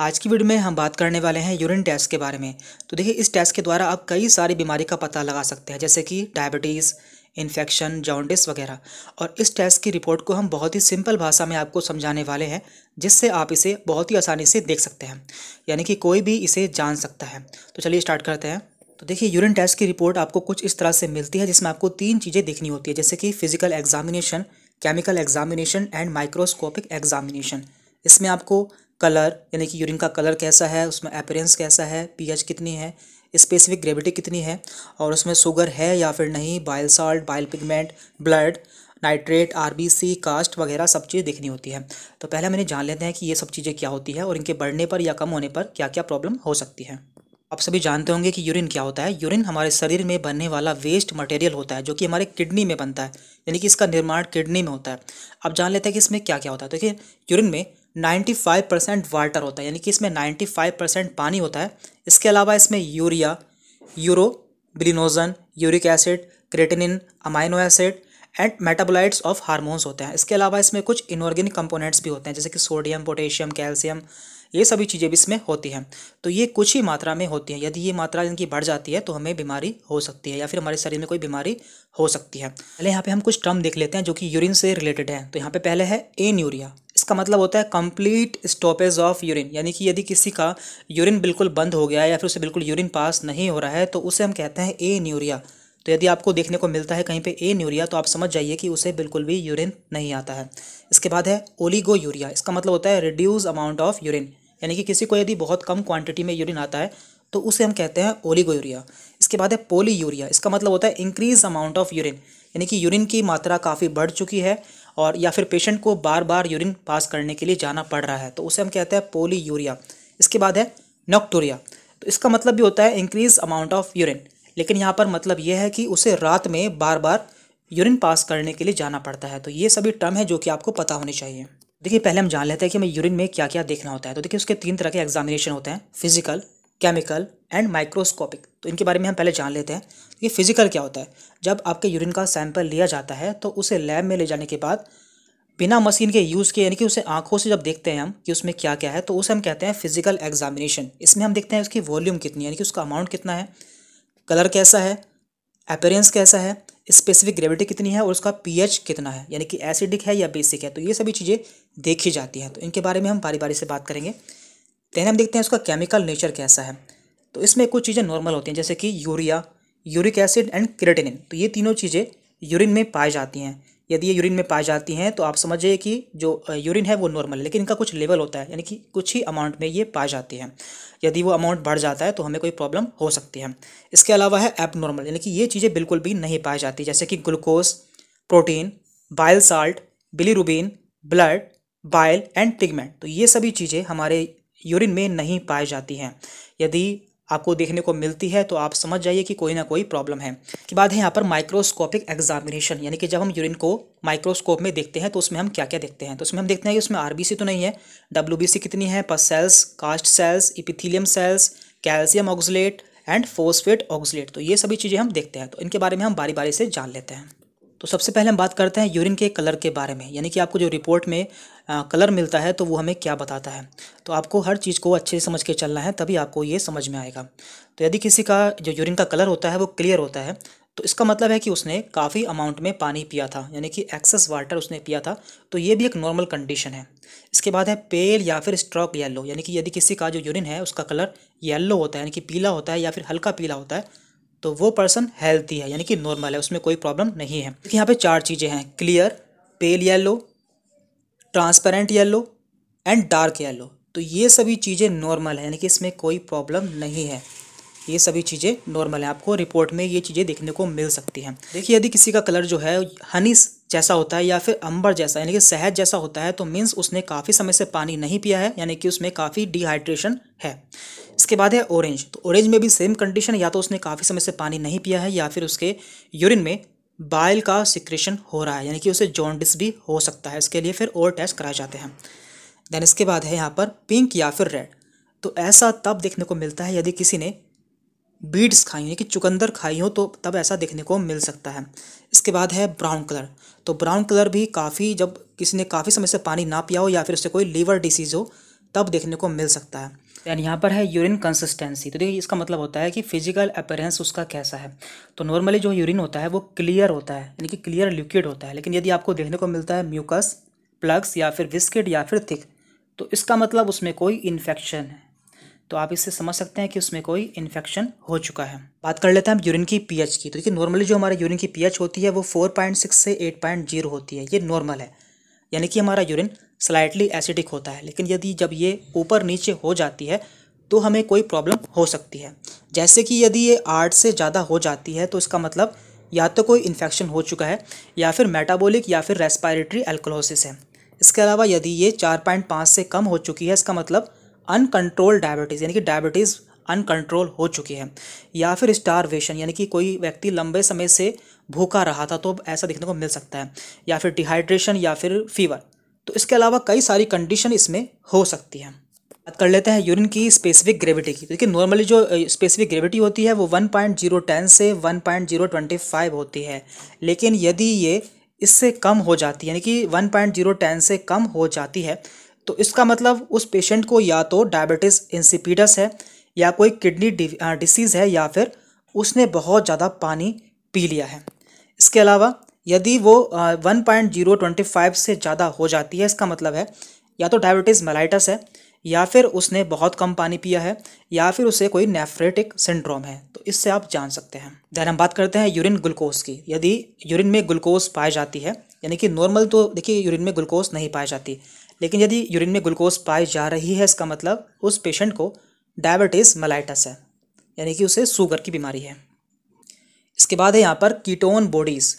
आज की वीडियो में हम बात करने वाले हैं यूरिन टेस्ट के बारे में तो देखिए इस टेस्ट के द्वारा आप कई सारी बीमारी का पता लगा सकते हैं जैसे कि डायबिटीज़ इन्फेक्शन जॉन्डिस वगैरह और इस टेस्ट की रिपोर्ट को हम बहुत ही सिंपल भाषा में आपको समझाने वाले हैं जिससे आप इसे बहुत ही आसानी से देख सकते हैं यानी कि कोई भी इसे जान सकता है तो चलिए स्टार्ट करते हैं तो देखिए यूरिन टेस्ट की रिपोर्ट आपको कुछ इस तरह से मिलती है जिसमें आपको तीन चीज़ें देखनी होती है जैसे कि physical examination chemical examination and microscopic examination इसमें आपको कलर यानी कि यूरिन का कलर कैसा है उसमें अपेरेंस कैसा है पीएच कितनी है स्पेसिफिक ग्रेविटी कितनी है और उसमें शुगर है या फिर नहीं bile salt bile pigment blood nitrate RBC cast वगैरह सब चीज़ देखनी होती है तो पहले मैंने जान लेते हैं कि ये सब चीज़ें क्या होती है और इनके बढ़ने पर या कम होने पर क्या क्या प्रॉब्लम हो सकती है आप सभी जानते होंगे कि यूरिन क्या होता है यूरिन हमारे शरीर में बनने वाला वेस्ट मटेरियल होता है जो कि हमारे किडनी में बनता है यानी कि इसका निर्माण किडनी में होता है अब जान लेते हैं कि इसमें क्या क्या होता है तो देखिए यूरिन में 95 परसेंट वाटर होता है यानी कि इसमें 95 परसेंट पानी होता है इसके अलावा इसमें urea urobilinogen uric acid creatinine amino acid and metabolites of hormones होते हैं इसके अलावा इसमें कुछ इनऑर्गेनिक कंपोनेंट्स भी होते हैं जैसे कि सोडियम पोटेशियम कैल्शियम ये सभी चीज़ें भी इसमें होती हैं तो ये कुछ ही मात्रा में होती हैं यदि ये मात्रा इनकी बढ़ जाती है तो हमें बीमारी हो सकती है या फिर हमारे शरीर में कोई बीमारी हो सकती है पहले यहाँ पे हम कुछ टर्म देख लेते हैं जो कि यूरिन से रिलेटेड है तो यहाँ पे पहले है एन यूरिया इसका मतलब होता है कंप्लीट स्टॉपेज ऑफ यूरिन यानी कि यदि किसी का यूरिन बिल्कुल बंद हो गया है या फिर उसे बिल्कुल यूरिन पास नहीं हो रहा है तो उसे हम कहते हैं ए न्यूरिया तो यदि आपको देखने को मिलता है कहीं पे ए न्यूरिया तो आप समझ जाइए कि उसे बिल्कुल भी यूरिन नहीं आता है इसके बाद है ओलीगो यूरिया इसका मतलब होता है रिड्यूस अमाउंट ऑफ यूरिन यानी कि किसी को यदि बहुत कम क्वांटिटी में यूरिन आता है तो उसे हम कहते हैं ओलीगो यूरिया इसके बाद है पोली यूरिया इसका मतलब होता है इंक्रीज अमाउंट ऑफ यूरिन यानी कि यूरिन की मात्रा काफ़ी बढ़ चुकी है और या फिर पेशेंट को बार बार यूरिन पास करने के लिए जाना पड़ रहा है तो उसे हम कहते हैं पोली यूरिया इसके बाद है नॉक्टोरिया तो इसका मतलब भी होता है इंक्रीज अमाउंट ऑफ यूरिन लेकिन यहाँ पर मतलब यह है कि उसे रात में बार बार यूरिन पास करने के लिए जाना पड़ता है तो ये सभी टर्म है जो कि आपको पता होने चाहिए देखिए पहले हम जान लेते हैं कि हमें यूरिन में क्या क्या देखना होता है तो देखिए उसके तीन तरह के एग्जामिनेशन होते हैं फिजिकल केमिकल एंड माइक्रोस्कोपिक तो इनके बारे में हम पहले जान लेते हैं तो ये फिज़िकल क्या होता है जब आपके यूरिन का सैंपल लिया जाता है तो उसे लैब में ले जाने के बाद बिना मशीन के यूज़ किए यानी कि उसे आंखों से जब देखते हैं हम कि उसमें क्या क्या है तो उसे हम कहते हैं फिजिकल एग्जामिनेशन इसमें हम देखते हैं उसकी वॉल्यूम कितनी यानी कि उसका अमाउंट कितना है कलर कैसा है अपेरेंस कैसा है स्पेसिफिक ग्रेविटी कितनी है और उसका पीएच कितना है यानी कि एसिडिक है या बेसिक है तो ये सभी चीज़ें देखी जाती हैं तो इनके बारे में हम बारी बारी से बात करेंगे तेन हम देखते हैं उसका केमिकल नेचर कैसा है तो इसमें कुछ चीज़ें नॉर्मल होती हैं जैसे कि urea uric acid and creatinine तो ये तीनों चीज़ें यूरिन में पाई जाती हैं यदि ये यूरिन में पाई जाती हैं तो आप समझिए कि जो यूरिन है वो नॉर्मल है लेकिन इनका कुछ लेवल होता है यानी कि कुछ ही अमाउंट में ये पाई जाती हैं यदि वो अमाउंट बढ़ जाता है तो हमें कोई प्रॉब्लम हो सकती है इसके अलावा है एब नॉर्मल यानी कि ये चीज़ें बिल्कुल भी नहीं पाई जाती जैसे कि glucose protein bile salt bilirubin blood bile and pigment तो ये सभी चीज़ें हमारे यूरिन में नहीं पाई जाती हैं यदि आपको देखने को मिलती है तो आप समझ जाइए कि कोई ना कोई प्रॉब्लम है के बाद है यहाँ पर माइक्रोस्कोपिक एग्जामिनेशन यानी कि जब हम यूरिन को माइक्रोस्कोप में देखते हैं तो उसमें हम क्या क्या देखते हैं तो उसमें हम देखते हैं कि उसमें आर तो नहीं है डब्ल्यू कितनी है pus cells cast cells epithelium cells calcium oxalate and phosphate oxalate तो ये सभी चीज़ें हम देखते हैं तो इनके बारे में हम बारी बारी से जान लेते हैं तो सबसे पहले हम बात करते हैं यूरिन के कलर के बारे में यानी कि आपको जो रिपोर्ट में आ, कलर मिलता है तो वो हमें क्या बताता है तो आपको हर चीज़ को अच्छे से समझ के चलना है तभी आपको ये समझ में आएगा तो यदि किसी का जो यूरिन का कलर होता है वो क्लियर होता है तो इसका मतलब है कि उसने काफ़ी अमाउंट में पानी पिया था यानी कि एक्सेस वाटर उसने पिया था तो ये भी एक नॉर्मल कंडीशन है इसके बाद है पेल या फिर स्ट्रॉक येलो यानी कि यदि किसी का जो यूरिन है उसका कलर येलो होता है यानी कि पीला होता है या फिर हल्का पीला होता है तो वो पर्सन हेल्थी है यानी कि नॉर्मल है उसमें कोई प्रॉब्लम नहीं है तो यहाँ पे चार चीज़ें हैं clear pale yellow transparent yellow and dark yellow तो ये सभी चीज़ें नॉर्मल है यानी कि इसमें कोई प्रॉब्लम नहीं है ये सभी चीज़ें नॉर्मल है आपको रिपोर्ट में ये चीज़ें देखने को मिल सकती हैं देखिए यदि किसी का कलर जो है हनी जैसा होता है या फिर अंबर जैसा यानी कि शहद जैसा होता है तो मीन्स उसने काफ़ी समय से पानी नहीं पिया है यानी कि उसमें काफ़ी डिहाइड्रेशन है इसके बाद है ऑरेंज तो ऑरेंज में भी सेम कंडीशन या तो उसने काफ़ी समय से पानी नहीं पिया है या फिर उसके यूरिन में बाइल का सिक्रेशन हो रहा है यानी कि उसे जॉन्डिस भी हो सकता है इसके लिए फिर और टेस्ट कराए जाते हैं देन इसके बाद है यहाँ पर पिंक या फिर रेड तो ऐसा तब देखने को मिलता है यदि किसी ने बीड्स खाई हो यानी कि चुकंदर खाई हो तो तब ऐसा देखने को मिल सकता है इसके बाद है ब्राउन कलर तो ब्राउन कलर भी काफ़ी जब किसी ने काफ़ी समय से पानी ना पिया हो या फिर उससे कोई लीवर डिसीज़ हो तब देखने को मिल सकता है एंड यहाँ पर है यूरिन कंसिस्टेंसी तो देखिए इसका मतलब होता है कि फिजिकल अपेयरेंस उसका कैसा है तो नॉर्मली जो यूरिन होता है वो क्लियर होता है यानी कि क्लियर लिक्विड होता है लेकिन यदि आपको देखने को मिलता है म्यूकस प्लग्स या फिर बिस्किट या फिर थिक तो इसका मतलब उसमें कोई इन्फेक्शन है तो आप इससे समझ सकते हैं कि उसमें कोई इन्फेक्शन हो चुका है बात कर लेते हैं हम यूरिन की पीएच की तो देखिए नॉर्मली जो हमारे यूरिन की पीएच होती है वो फोर पॉइंट सिक्स से एट पॉइंट जीरो होती है ये नॉर्मल है यानी कि हमारा यूरिन स्लाइटली एसिडिक होता है लेकिन यदि जब ये ऊपर नीचे हो जाती है तो हमें कोई प्रॉब्लम हो सकती है जैसे कि यदि ये आठ से ज़्यादा हो जाती है तो इसका मतलब या तो कोई इन्फेक्शन हो चुका है या फिर मेटाबोलिक या फिर रेस्पायरेटरी एल्कोलोसिस है इसके अलावा यदि ये चार पॉइंट पाँच से कम हो चुकी है इसका मतलब अनकंट्रोल डायबिटीज़ यानी कि डायबिटीज़ अनकंट्रोल हो चुकी है या फिर स्टारवेशन यानी कि कोई व्यक्ति लंबे समय से भूखा रहा था तो ऐसा देखने को मिल सकता है या फिर डिहाइड्रेशन या फिर फीवर तो इसके अलावा कई सारी कंडीशन इसमें हो सकती है बात कर लेते हैं यूरिन की स्पेसिफिक ग्रेविटी की तो देखिए नॉर्मली जो स्पेसिफिक ग्रेविटी होती है वो वन पॉइंट जीरो टेन से one point zero twenty five होती है लेकिन यदि ये इससे कम हो जाती है यानी कि वन पॉइंट जीरो टेन से कम हो जाती है तो इसका मतलब उस पेशेंट को या तो डायबिटीज़ इंसिपीडस है या कोई किडनी डिसीज़ है या फिर उसने बहुत ज़्यादा पानी पी लिया है इसके अलावा यदि वो one point zero twenty five से ज़्यादा हो जाती है इसका मतलब है या तो डायबिटीज़ मेलाइटस है या फिर उसने बहुत कम पानी पिया है या फिर उसे कोई नेफ्रेटिक सिंड्रोम है तो इससे आप जान सकते हैं देन हम बात करते हैं यूरिन ग्लूकोज की यदि यूरिन में ग्लूकोज पाई जाती है यानी कि नॉर्मल तो देखिए यूरिन में ग्लूकोज नहीं पाई जाती लेकिन यदि यूरिन में ग्लूकोज पाई जा रही है इसका मतलब उस पेशेंट को डायबिटीज़ मलाइटस है यानी कि उसे शुगर की बीमारी है इसके बाद है यहाँ पर कीटोन बॉडीज़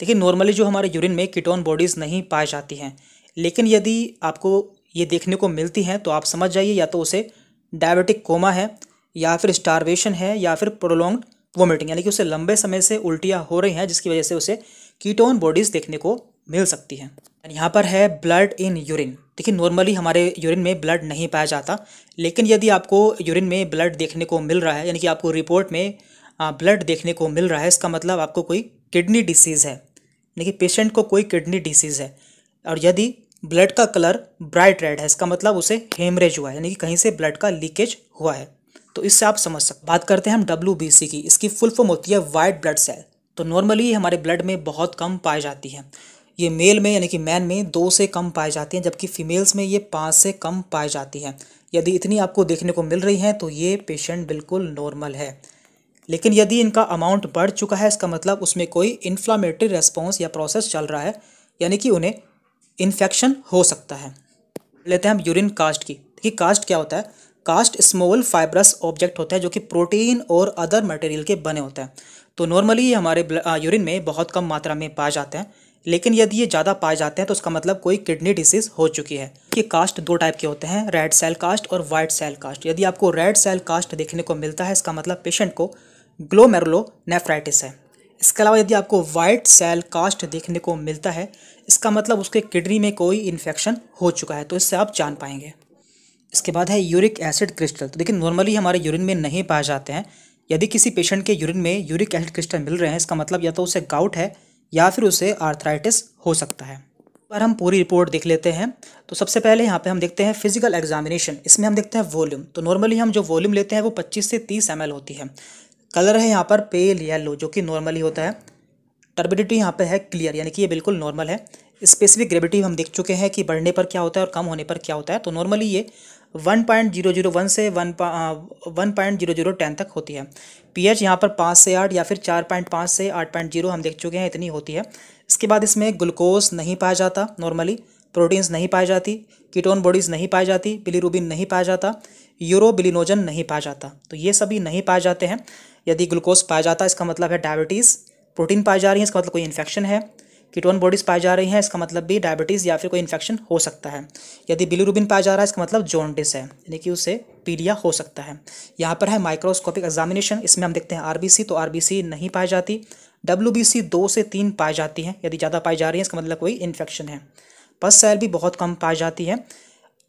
देखिए नॉर्मली जो हमारे यूरिन में कीटोन बॉडीज़ नहीं पाई जाती हैं लेकिन यदि आपको ये देखने को मिलती हैं तो आप समझ जाइए या तो उसे डायबिटिक कोमा है या फिर स्टारवेशन है या फिर प्रोलोंग्ड वोमिटिंग यानी कि उसे लंबे समय से उल्टियाँ हो रही हैं जिसकी वजह से उसे कीटोन बॉडीज़ देखने को मिल सकती हैं यहाँ पर है ब्लड इन यूरिन देखिए नॉर्मली हमारे यूरिन में ब्लड नहीं पाया जाता लेकिन यदि आपको यूरिन में ब्लड देखने को मिल रहा है यानी कि आपको रिपोर्ट में ब्लड देखने को मिल रहा है इसका मतलब आपको कोई किडनी डिसीज़ है यानी कि पेशेंट को कोई किडनी डिसीज़ है और यदि ब्लड का कलर ब्राइट रेड है इसका मतलब उसे हेमरेज हुआ है यानी कि कहीं से ब्लड का लीकेज हुआ है तो इससे आप समझ सकते बात करते हैं हम डब्ल्यू की इसकी फुल फॉर्म होती है वाइट ब्लड सेल तो नॉर्मली हमारे ब्लड में बहुत कम पाई जाती है ये मेल में यानी कि मैन में दो से कम पाए जाते हैं जबकि फीमेल्स में ये पाँच से कम पाए जाती हैं यदि इतनी आपको देखने को मिल रही हैं तो ये पेशेंट बिल्कुल नॉर्मल है लेकिन यदि इनका अमाउंट बढ़ चुका है इसका मतलब उसमें कोई इन्फ्लामेटरी रेस्पॉन्स या प्रोसेस चल रहा है यानी कि उन्हें इन्फेक्शन हो सकता है लेते हैं हम यूरिन कास्ट की देखिए कास्ट क्या होता है कास्ट स्मॉल फाइब्रस ऑब्जेक्ट होता है जो कि प्रोटीन और अदर मटेरियल के बने होते हैं तो नॉर्मली हमारे यूरिन में बहुत कम मात्रा में पाए जाते हैं लेकिन यदि ये ज़्यादा पाए जाते हैं तो उसका मतलब कोई किडनी डिसीज़ हो चुकी है ये कास्ट दो टाइप के होते हैं रेड सेल कास्ट और वाइट सेल कास्ट यदि आपको रेड सेल कास्ट देखने को मिलता है इसका मतलब पेशेंट को ग्लोमेरुलो नेफ्राइटिस है इसके अलावा यदि आपको वाइट सेल कास्ट देखने को मिलता है इसका मतलब उसके किडनी में कोई इन्फेक्शन हो चुका है तो इससे आप जान पाएंगे इसके बाद है यूरिक एसिड क्रिस्टल तो देखिए नॉर्मली हमारे यूरिन में नहीं पाए जाते हैं यदि किसी पेशेंट के यूरिन में यूरिक एसिड क्रिस्टल मिल रहे हैं इसका मतलब या तो उसे गाउट है या फिर उसे आर्थराइटिस हो सकता है पर हम पूरी रिपोर्ट देख लेते हैं तो सबसे पहले यहाँ पे हम देखते हैं फिजिकल एग्जामिनेशन इसमें हम देखते हैं वॉल्यूम तो नॉर्मली हम जो वॉल्यूम लेते हैं वो 25 से 30 एम होती है कलर है यहाँ पर पेल येलो जो कि नॉर्मली होता है टर्बिडिटी यहाँ पर है क्लियर यानी कि ये बिल्कुल नॉर्मल है स्पेसिफिक ग्रेविटी हम देख चुके हैं कि बढ़ने पर क्या होता है और कम होने पर क्या होता है तो नॉर्मली ये one point zero zero one से one one point zero zero ten तक होती है पीएच यहाँ पर पाँच से आठ या फिर चार पॉइंट पाँच से आठ पॉइंट जीरो हम देख चुके हैं इतनी होती है इसके बाद इसमें ग्लूकोज नहीं पाया जाता नॉर्मली प्रोटीन्स नहीं पाई जाती कीटोन बॉडीज़ नहीं पाई जाती बिलीरूबिन नहीं पाया जाता यूरोबिलिनोजन नहीं पाया जाता तो ये सभी नहीं पाए जाते हैं यदि ग्लूकोज पाया जाता इसका मतलब है डायबिटीज़ प्रोटीन पाई जा रही है इसका मतलब कोई इन्फेक्शन है कीटोन बॉडीज़ पाई जा रही हैं इसका मतलब भी डायबिटीज़ या फिर कोई इन्फेक्शन हो सकता है यदि बिलूरुबिन पाया जा रहा है इसका मतलब जोनडिस है यानी कि उसे पीलिया हो सकता है यहाँ पर है माइक्रोस्कोपिक एग्जामिनेशन इसमें हम देखते हैं आर तो आर नहीं पाई जाती डब्ल्यू दो से तीन पाई जाती हैं यदि ज़्यादा पाई जा रही है इसका मतलब कोई इन्फेक्शन है पस सेल भी बहुत कम पाई जाती है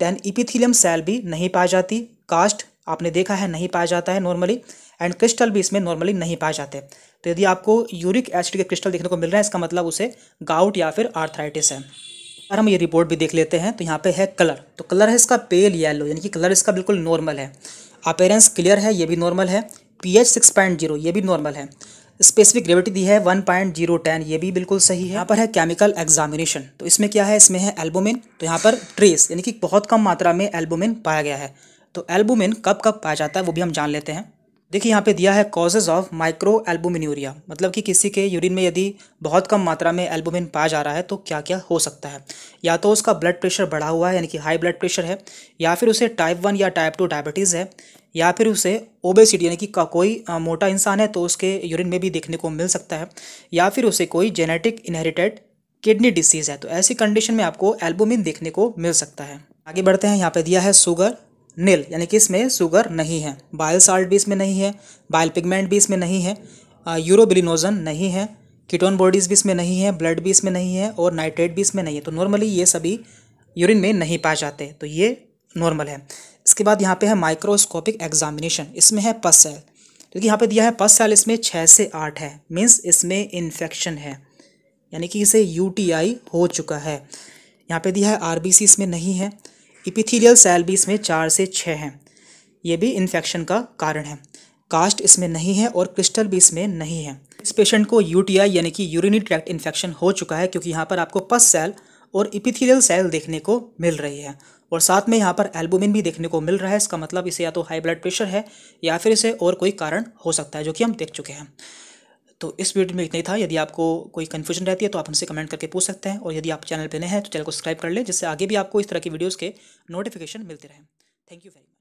देन इपिथीलियम सेल भी नहीं पाई जाती कास्ट आपने देखा है नहीं पाया जाता है नॉर्मली एंड क्रिस्टल भी इसमें नॉर्मली नहीं पाए जाते तो यदि आपको यूरिक एसिड के क्रिस्टल देखने को मिल रहा है इसका मतलब उसे गाउट या फिर आर्थराइटिस है अगर हम ये रिपोर्ट भी देख लेते हैं तो यहाँ पे है कलर तो कलर है इसका पेल येलो यानी कि कलर इसका बिल्कुल नॉर्मल है अपेरेंस क्लियर है ये भी नॉर्मल है P H six point zero ये भी नॉर्मल है स्पेसिफिक ग्रेविटी दी है वन पॉइंट जीरो टेन ये भी बिल्कुल सही है यहाँ पर है केमिकल एग्जामिनेशन तो इसमें क्या है इसमें है एल्बोमिन तो यहाँ पर ट्रेस यानी कि बहुत कम मात्रा में एल्बोमिन पाया गया है तो एल्बोमिन कब कब पाया जाता है वो भी हम जान लेते हैं देखिए यहाँ पे दिया है कॉजेज ऑफ माइक्रो यूरिया मतलब कि किसी के यूरिन में यदि बहुत कम मात्रा में एल्बुमिन पाया जा रहा है तो क्या क्या हो सकता है या तो उसका ब्लड प्रेशर बढ़ा हुआ है यानी कि हाई ब्लड प्रेशर है या फिर उसे टाइप वन या टाइप टू डायबिटीज़ है या फिर उसे ओबेसिटी यानी कि कोई मोटा इंसान है तो उसके यूरिन में भी देखने को मिल सकता है या फिर उसे कोई जेनेटिक इनहेरिटेड किडनी डिसीज़ है तो ऐसी कंडीशन में आपको एल्बुमिन देखने को मिल सकता है आगे बढ़ते हैं यहाँ पे दिया है शुगर नील यानी कि इसमें शुगर नहीं है बायल साल्ट भी इसमें नहीं है बायल पिगमेंट भी इसमें नहीं है यूरोबिलिनोजन नहीं है कीटोन बॉडीज़ भी इसमें नहीं है ब्लड भी इसमें नहीं है और नाइट्रेट भी इसमें नहीं है तो नॉर्मली ये सभी यूरिन में नहीं पाए जाते तो ये नॉर्मल है इसके बाद यहाँ पे है माइक्रोस्कोपिक एग्जामिनेशन इसमें है पस सेल क्योंकि यहाँ पे दिया है पस सेल इसमें छः से आठ है मीन्स इसमें इन्फेक्शन है यानी कि इसे यू हो चुका है यहाँ पर दिया है आर इसमें नहीं है इपिथीलियल सेल भी इसमें चार से छः हैं ये भी इन्फेक्शन का कारण है कास्ट इसमें नहीं है और क्रिस्टल भी इसमें नहीं है इस पेशेंट को यूटीआई यानी कि यूरिनी ट्रैक्ट इन्फेक्शन हो चुका है क्योंकि यहाँ पर आपको पस सेल और इपिथीलियल सेल देखने को मिल रही है और साथ में यहाँ पर एल्बुमिन भी देखने को मिल रहा है इसका मतलब इसे या तो हाई ब्लड प्रेशर है या फिर इसे और कोई कारण हो सकता है जो कि हम देख चुके हैं तो इस वीडियो में इतना ही था यदि आपको कोई कन्फ्यूजन रहती है तो आप हमसे कमेंट करके पूछ सकते हैं और यदि आप चैनल पर नए हैं तो चैनल को सब्सक्राइब कर लें जिससे आगे भी आपको इस तरह की वीडियोज़ के नोटिफिकेशन मिलते रहें थैंक यू वेरी मच